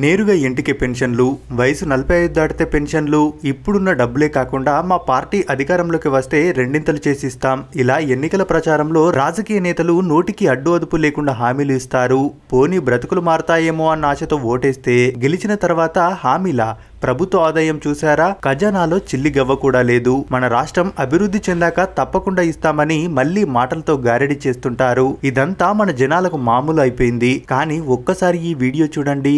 నేరుగా ఇంటికి పెన్షన్లు వయసు నలభై ఐదు దాటితే పెన్షన్లు ఇప్పుడున్న డబ్బులే కాకుండా మా పార్టీ అధికారంలోకి వస్తే రెండింతలు చేసి ఇస్తాం ఇలా ఎన్నికల ప్రచారంలో రాజకీయ నేతలు నోటికి అడ్డు అదుపు లేకుండా హామీలు ఇస్తారు పోనీ బ్రతుకులు మారతాయేమో అన్న ఆశతో ఓటేస్తే గెలిచిన తర్వాత హామీలా ప్రభుత్వ ఆదాయం చూశారా ఖజానాలో చిల్లిగవ్వ కూడా లేదు మన రాష్ట్రం అభివృద్ధి చెందాక తప్పకుండా ఇస్తామని మళ్లీ మాటలతో గారడి చేస్తుంటారు ఇదంతా మన జనాలకు మామూలు అయిపోయింది కానీ ఒక్కసారి ఈ వీడియో చూడండి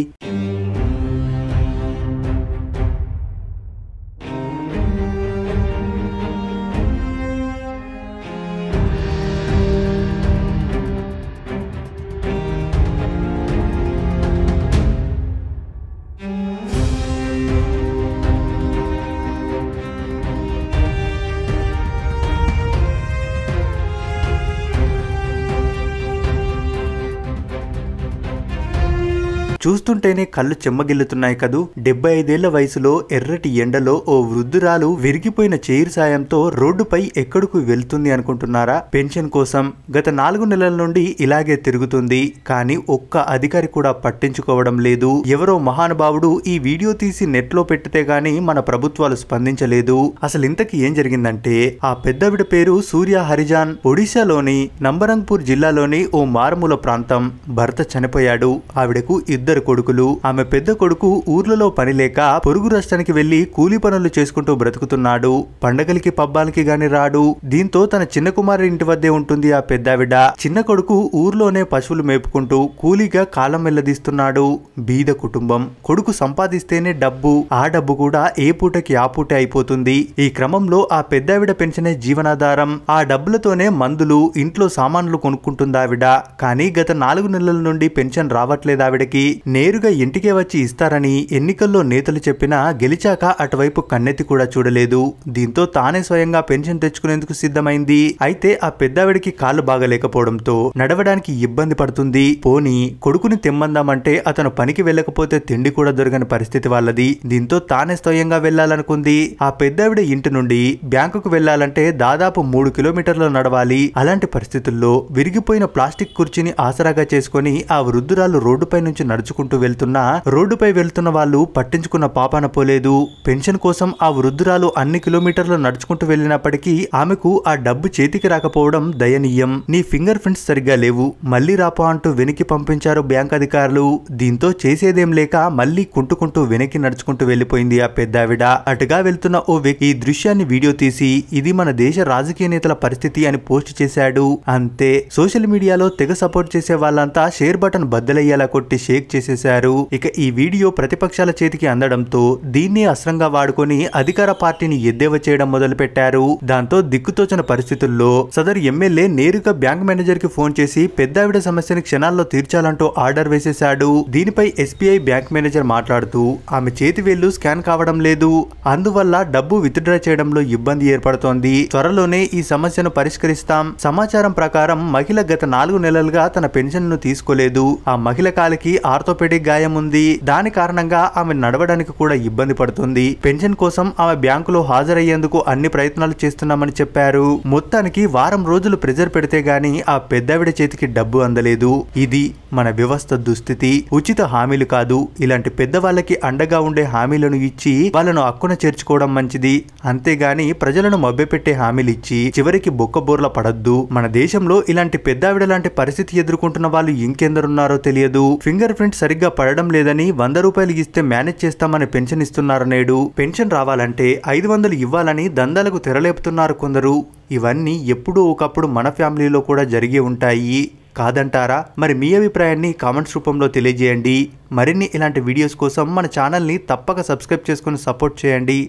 చూస్తుంటేనే కళ్ళు చెమ్మగిల్లుతున్నాయి కదూ డెబ్బై ఐదేళ్ల వయసులో ఎర్రటి ఎండలో ఓ వృద్ధురాలు విరిగిపోయిన చైర్ సాయంతో రోడ్డుపై ఎక్కడుకు వెళ్తుంది అనుకుంటున్నారా పెన్షన్ కోసం గత నాలుగు నెలల నుండి ఇలాగే తిరుగుతుంది కానీ ఒక్క అధికారి కూడా పట్టించుకోవడం లేదు ఎవరో మహానుభావుడు ఈ వీడియో తీసి నెట్లో పెట్టితే గాని మన ప్రభుత్వాలు స్పందించలేదు అసలు ఇంతకీ ఏం జరిగిందంటే ఆ పెద్దవిడ పేరు సూర్య హరిజాన్ ఒడిశాలోని నంబరంగ్పూర్ జిల్లాలోని ఓ మారుమూల ప్రాంతం భర్త చనిపోయాడు ఆవిడకు ఇద్దరు ఇద్దరు కొడుకులు ఆమె పెద్ద కొడుకు ఊర్లలో పని లేక పొరుగు రాష్ట్రానికి వెళ్లి కూలి పనులు చేసుకుంటూ బ్రతుకుతున్నాడు పండగలకి పబ్బాలకి గాని రాడు దీంతో తన చిన్న కుమారి ఇంటి వద్దే ఉంటుంది ఆ పెద్దావిడ చిన్న కొడుకు ఊర్లోనే పశువులు మేపుకుంటూ కూలీగా కాలం వెల్లదీస్తున్నాడు బీద కుటుంబం కొడుకు సంపాదిస్తేనే డబ్బు ఆ డబ్బు కూడా ఏ పూటకి ఆ పూట అయిపోతుంది ఈ క్రమంలో ఆ పెద్దావిడ పెంచనే జీవనాధారం ఆ డబ్బులతోనే మందులు ఇంట్లో సామాన్లు కొనుక్కుంటుంది ఆవిడ కానీ గత నాలుగు నెలల నుండి పెన్షన్ రావట్లేదు ఆవిడకి నేరుగా ఇంటికే వచ్చి ఇస్తారని ఎన్నికల్లో నేతలు చెప్పినా గెలిచాక అటువైపు కన్నెత్తి కూడా చూడలేదు దీంతో తానే స్వయంగా పెన్షన్ తెచ్చుకునేందుకు సిద్ధమైంది అయితే ఆ పెద్దావిడికి కాళ్ళు బాగలేకపోవడంతో నడవడానికి ఇబ్బంది పడుతుంది పోని కొడుకుని తెమ్మందామంటే అతను పనికి వెళ్ళకపోతే తిండి కూడా దొరకని పరిస్థితి వాళ్ళది దీంతో తానే స్వయంగా వెళ్లాలనుకుంది ఆ పెద్దావిడ ఇంటి నుండి బ్యాంకుకు వెళ్లాలంటే దాదాపు మూడు కిలోమీటర్లు నడవాలి అలాంటి పరిస్థితుల్లో విరిగిపోయిన ప్లాస్టిక్ కుర్చీని ఆసరాగా చేసుకుని ఆ వృద్ధురాలు రోడ్డుపై నుంచి నడుచు తలపించుకుంటూ వెళ్తున్నా రోడ్డుపై వెళ్తున్న వాళ్ళు పట్టించుకున్న పాపన పోలేదు పెన్షన్ కోసం ఆ వృద్ధురాలు అన్ని కిలోమీటర్లు నడుచుకుంటూ వెళ్ళినప్పటికీ ఆమెకు ఆ డబ్బు చేతికి రాకపోవడం దయనీయం నీ ఫింగర్ ప్రింట్స్ సరిగ్గా లేవు మళ్ళీ రాపో అంటూ వెనక్కి పంపించారు బ్యాంక్ అధికారులు దీంతో చేసేదేం లేక మళ్ళీ కుంటుకుంటూ వెనక్కి నడుచుకుంటూ వెళ్ళిపోయింది ఆ పెద్దావిడ అటుగా వెళ్తున్న ఓ వ్యక్తి ఈ దృశ్యాన్ని వీడియో తీసి ఇది మన దేశ రాజకీయ నేతల పరిస్థితి అని పోస్ట్ చేశాడు అంతే సోషల్ మీడియాలో తెగ సపోర్ట్ చేసే వాళ్ళంతా షేర్ బటన్ బద్దలయ్యేలా కొట్టి షేక్ చేసి చేసేశారు ఇక ఈ వీడియో ప్రతిపక్షాల చేతికి అందడంతో దీన్ని అస్త్రంగా వాడుకొని అధికార పార్టీని ఎద్దేవా చేయడం మొదలు పెట్టారు దాంతో దిక్కుతోచిన పరిస్థితుల్లో సదరు ఎమ్మెల్యే నేరుగా బ్యాంక్ మేనేజర్ కి ఫోన్ చేసి పెద్దావిడ సమస్యని క్షణాల్లో తీర్చాలంటూ ఆర్డర్ వేసేశాడు దీనిపై ఎస్బీఐ బ్యాంక్ మేనేజర్ మాట్లాడుతూ ఆమె చేతి వేళ్లు స్కాన్ కావడం లేదు అందువల్ల డబ్బు విత్డ్రా చేయడంలో ఇబ్బంది ఏర్పడుతోంది త్వరలోనే ఈ సమస్యను పరిష్కరిస్తాం సమాచారం ప్రకారం మహిళ గత నాలుగు నెలలుగా తన పెన్షన్ ను తీసుకోలేదు ఆ మహిళ కాలికి ఆర్థో ఆర్థోపెడిక్ గాయం ఉంది దాని కారణంగా ఆమె నడవడానికి కూడా ఇబ్బంది పడుతుంది పెన్షన్ కోసం ఆమె బ్యాంకులో హాజరయ్యేందుకు అన్ని ప్రయత్నాలు చేస్తున్నామని చెప్పారు మొత్తానికి వారం రోజులు ప్రెజర్ పెడితే గాని ఆ పెద్దావిడ చేతికి డబ్బు అందలేదు ఇది మన వ్యవస్థ దుస్థితి ఉచిత హామీలు కాదు ఇలాంటి పెద్దవాళ్ళకి అండగా ఉండే హామీలను ఇచ్చి వాళ్ళను అక్కున చేర్చుకోవడం మంచిది అంతేగాని ప్రజలను మభ్యపెట్టే హామీలు ఇచ్చి చివరికి బొక్కబోర్ల పడద్దు మన దేశంలో ఇలాంటి పెద్దావిడ లాంటి పరిస్థితి ఎదుర్కొంటున్న వాళ్ళు ఇంకెందరున్నారో తెలియదు ఫింగర్ ప్రింట్ సరిగ్గా పడడం లేదని వంద రూపాయలు ఇస్తే మేనేజ్ చేస్తామని పెన్షన్ ఇస్తున్నారు నేడు పెన్షన్ రావాలంటే ఐదు వందలు ఇవ్వాలని దందాలకు తెరలేపుతున్నారు కొందరు ఇవన్నీ ఎప్పుడూ ఒకప్పుడు మన ఫ్యామిలీలో కూడా జరిగి ఉంటాయి కాదంటారా మరి మీ అభిప్రాయాన్ని కామెంట్స్ రూపంలో తెలియజేయండి మరిన్ని ఇలాంటి వీడియోస్ కోసం మన ఛానల్ని తప్పక సబ్స్క్రైబ్ చేసుకుని సపోర్ట్ చేయండి